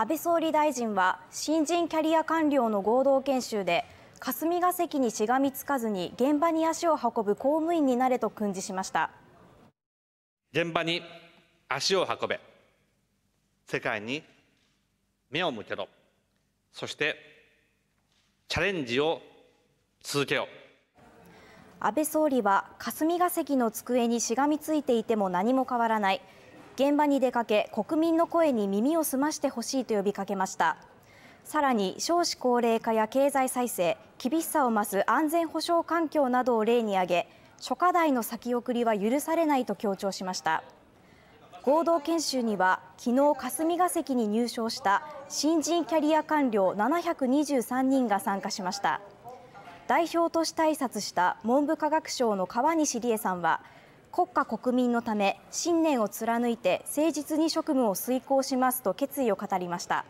安倍総理大臣は新人キャリア官僚の合同研修で霞が関にしがみつかずに現場に足を運ぶ公務員になれと訓示しました現場に足を運べ世界に目を向けろそしてチャレンジを続けよう安倍総理は霞が関の机にしがみついていても何も変わらない現場に出かけ国民の声に耳を澄ましてほしいと呼びかけましたさらに少子高齢化や経済再生厳しさを増す安全保障環境などを例に挙げ諸課題の先送りは許されないと強調しました合同研修には昨日霞が関に入省した新人キャリア官僚723人が参加しました代表として挨拶した文部科学省の川西理恵さんは国家国民のため信念を貫いて誠実に職務を遂行しますと決意を語りました。